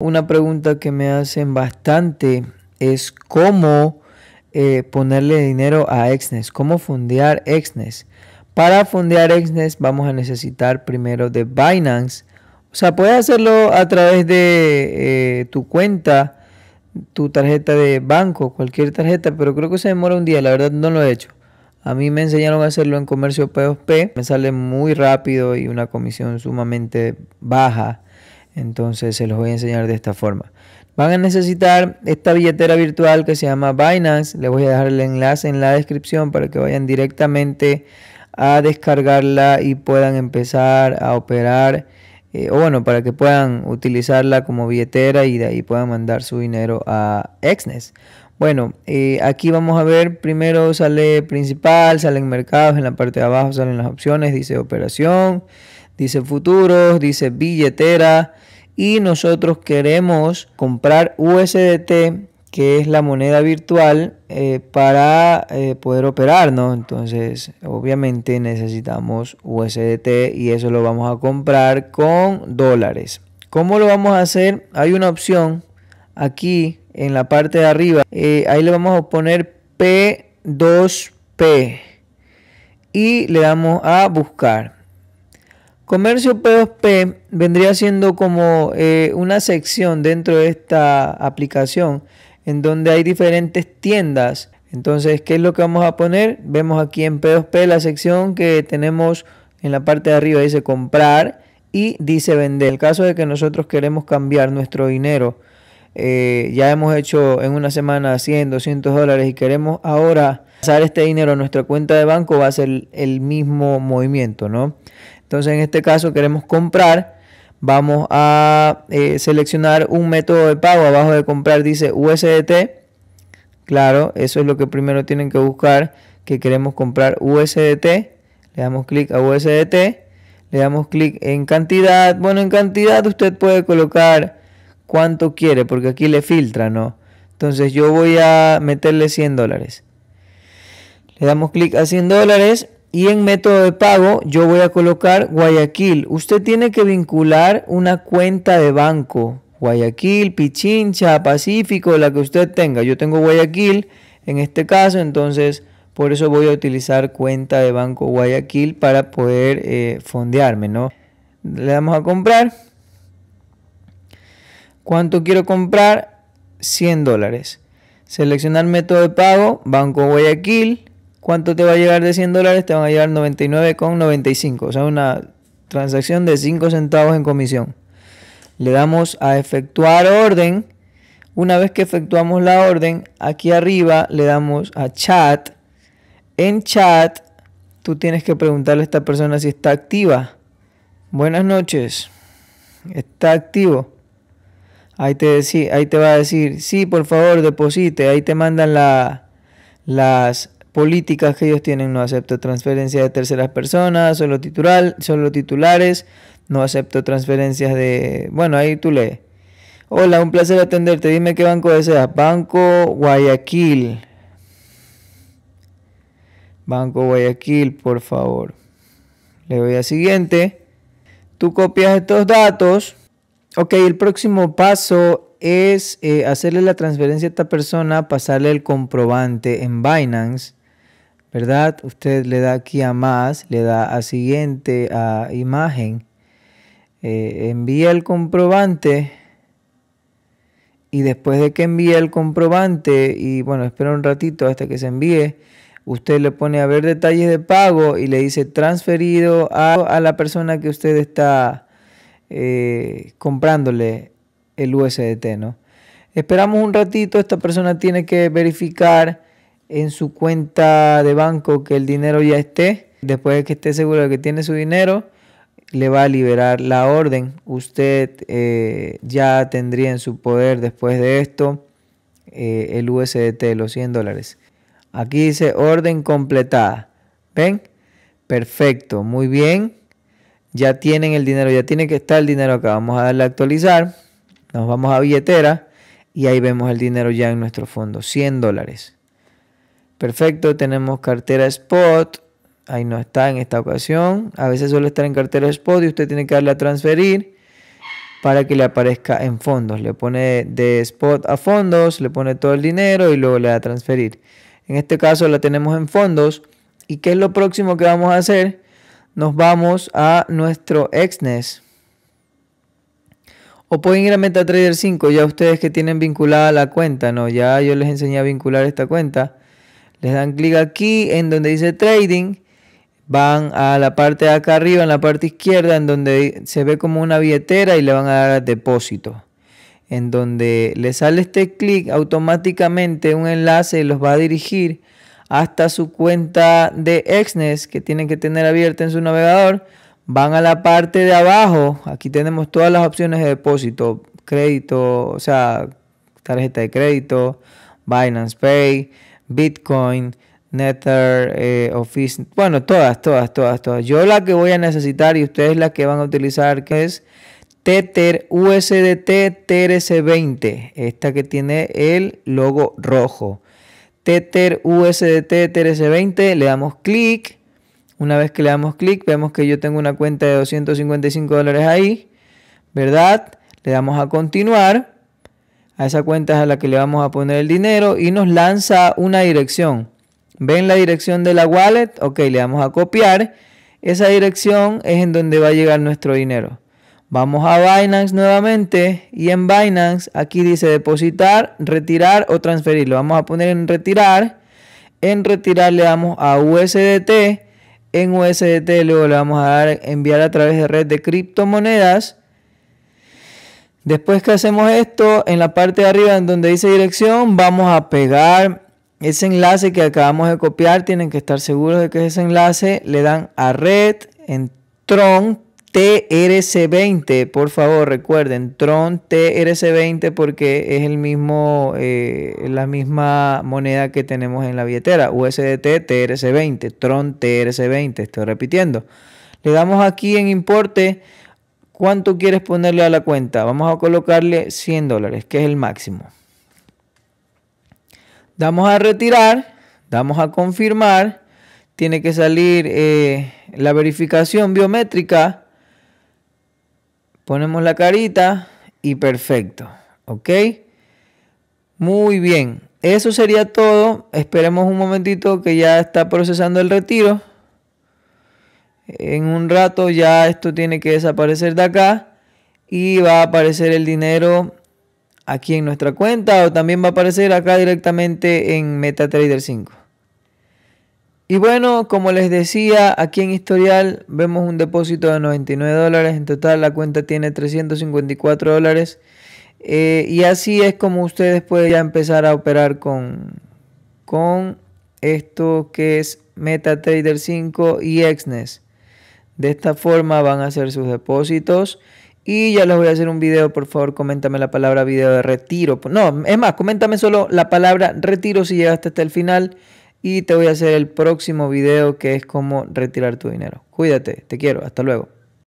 Una pregunta que me hacen bastante es cómo eh, ponerle dinero a Exnes, cómo fundear Exnes. Para fundear Exnes vamos a necesitar primero de Binance. O sea, puedes hacerlo a través de eh, tu cuenta, tu tarjeta de banco, cualquier tarjeta, pero creo que se demora un día, la verdad no lo he hecho. A mí me enseñaron a hacerlo en comercio P2P, me sale muy rápido y una comisión sumamente baja. Entonces se los voy a enseñar de esta forma. Van a necesitar esta billetera virtual que se llama Binance. Les voy a dejar el enlace en la descripción para que vayan directamente a descargarla y puedan empezar a operar. Eh, o bueno, para que puedan utilizarla como billetera y de ahí puedan mandar su dinero a Exnes. Bueno, eh, aquí vamos a ver, primero sale principal, salen mercados, en la parte de abajo salen las opciones, dice operación, dice futuros, dice billetera, y nosotros queremos comprar USDT, que es la moneda virtual, eh, para eh, poder operar, ¿no? Entonces, obviamente necesitamos USDT y eso lo vamos a comprar con dólares. ¿Cómo lo vamos a hacer? Hay una opción aquí en la parte de arriba. Eh, ahí le vamos a poner P2P y le damos a buscar. Comercio P2P vendría siendo como eh, una sección dentro de esta aplicación en donde hay diferentes tiendas. Entonces, ¿qué es lo que vamos a poner? Vemos aquí en P2P la sección que tenemos en la parte de arriba, dice comprar y dice vender. En el caso de que nosotros queremos cambiar nuestro dinero, eh, ya hemos hecho en una semana 100, 200 dólares y queremos ahora pasar este dinero a nuestra cuenta de banco, va a ser el mismo movimiento, ¿no? Entonces en este caso queremos comprar. Vamos a eh, seleccionar un método de pago. Abajo de comprar dice USDT. Claro, eso es lo que primero tienen que buscar, que queremos comprar USDT. Le damos clic a USDT. Le damos clic en cantidad. Bueno, en cantidad usted puede colocar cuánto quiere, porque aquí le filtra, ¿no? Entonces yo voy a meterle 100 dólares. Le damos clic a 100 dólares y en método de pago yo voy a colocar Guayaquil. Usted tiene que vincular una cuenta de banco. Guayaquil, Pichincha, Pacífico, la que usted tenga. Yo tengo Guayaquil en este caso, entonces por eso voy a utilizar cuenta de banco Guayaquil para poder eh, fondearme, ¿no? Le damos a comprar. ¿Cuánto quiero comprar? 100 dólares. Seleccionar método de pago, Banco Guayaquil. ¿Cuánto te va a llegar de 100 dólares? Te van a llegar 99,95. O sea, una transacción de 5 centavos en comisión. Le damos a efectuar orden. Una vez que efectuamos la orden, aquí arriba le damos a chat. En chat, tú tienes que preguntarle a esta persona si está activa. Buenas noches. Está activo. Ahí te, ahí te va a decir, sí, por favor, deposite. Ahí te mandan la, las políticas que ellos tienen. No acepto transferencias de terceras personas, solo, titular, solo titulares, no acepto transferencias de... Bueno, ahí tú lees. Hola, un placer atenderte. Dime qué banco deseas. Banco Guayaquil. Banco Guayaquil, por favor. Le doy a siguiente. Tú copias estos datos. Ok, el próximo paso es eh, hacerle la transferencia a esta persona, pasarle el comprobante en Binance ¿verdad? Usted le da aquí a más, le da a siguiente, a imagen, eh, envía el comprobante y después de que envía el comprobante y bueno, espera un ratito hasta que se envíe, usted le pone a ver detalles de pago y le dice transferido a, la persona que usted está eh, comprándole el USDT, ¿no? Esperamos un ratito, esta persona tiene que verificar en su cuenta de banco que el dinero ya esté. Después de que esté seguro de que tiene su dinero, le va a liberar la orden. Usted eh, ya tendría en su poder después de esto eh, el USDT, los 100 dólares. Aquí dice orden completada. ¿Ven? Perfecto, muy bien. Ya tienen el dinero, ya tiene que estar el dinero acá. Vamos a darle a actualizar. Nos vamos a billetera y ahí vemos el dinero ya en nuestro fondo, 100 dólares. Perfecto, tenemos cartera spot. Ahí no está en esta ocasión. A veces suele estar en cartera spot y usted tiene que darle a transferir para que le aparezca en fondos. Le pone de spot a fondos, le pone todo el dinero y luego le da a transferir. En este caso la tenemos en fondos. ¿Y qué es lo próximo que vamos a hacer? Nos vamos a nuestro Exnes. O pueden ir a MetaTrader 5, ya ustedes que tienen vinculada la cuenta, ¿no? Ya yo les enseñé a vincular esta cuenta. Les dan clic aquí en donde dice trading. Van a la parte de acá arriba, en la parte izquierda, en donde se ve como una billetera y le van a dar depósito. En donde le sale este clic, automáticamente un enlace los va a dirigir hasta su cuenta de Exnes que tienen que tener abierta en su navegador. Van a la parte de abajo, aquí tenemos todas las opciones de depósito, crédito, o sea, tarjeta de crédito, Binance Pay, Bitcoin, Nether, eh, Office, bueno, todas, todas, todas, todas. Yo la que voy a necesitar y ustedes la que van a utilizar, que es Tether USDT trs 20 esta que tiene el logo rojo. Tether USDT trs 20 le damos clic. Una vez que le damos clic, vemos que yo tengo una cuenta de 255 dólares ahí, ¿verdad? Le damos a continuar. A esa cuenta es a la que le vamos a poner el dinero y nos lanza una dirección. ¿Ven la dirección de la wallet? Ok, le vamos a copiar. Esa dirección es en donde va a llegar nuestro dinero. Vamos a Binance nuevamente y en Binance aquí dice depositar, retirar o transferir. Lo vamos a poner en retirar. En retirar le damos a USDT. En USDT luego le vamos a dar enviar a través de red de criptomonedas. Después que hacemos esto, en la parte de arriba en donde dice dirección, vamos a pegar ese enlace que acabamos de copiar. Tienen que estar seguros de que es ese enlace. Le dan a red en Tron TRC20. Por favor, recuerden, Tron TRC20 porque es el mismo, eh, la misma moneda que tenemos en la billetera. USDT TRC20, Tron TRC20. Estoy repitiendo. Le damos aquí en importe ¿Cuánto quieres ponerle a la cuenta? Vamos a colocarle 100 dólares, que es el máximo. Damos a retirar, damos a confirmar. Tiene que salir eh, la verificación biométrica. Ponemos la carita y perfecto. ¿Ok? Muy bien. Eso sería todo. Esperemos un momentito que ya está procesando el retiro en un rato ya esto tiene que desaparecer de acá y va a aparecer el dinero aquí en nuestra cuenta o también va a aparecer acá directamente en MetaTrader 5. Y bueno, como les decía, aquí en historial vemos un depósito de 99 dólares. En total la cuenta tiene 354 dólares. Eh, y así es como ustedes pueden ya empezar a operar con, con esto que es MetaTrader 5 y Exnes. De esta forma van a hacer sus depósitos. Y ya les voy a hacer un video, por favor, coméntame la palabra video de retiro. No, es más, coméntame solo la palabra retiro si llegaste hasta el final. Y te voy a hacer el próximo video que es cómo retirar tu dinero. Cuídate, te quiero, hasta luego.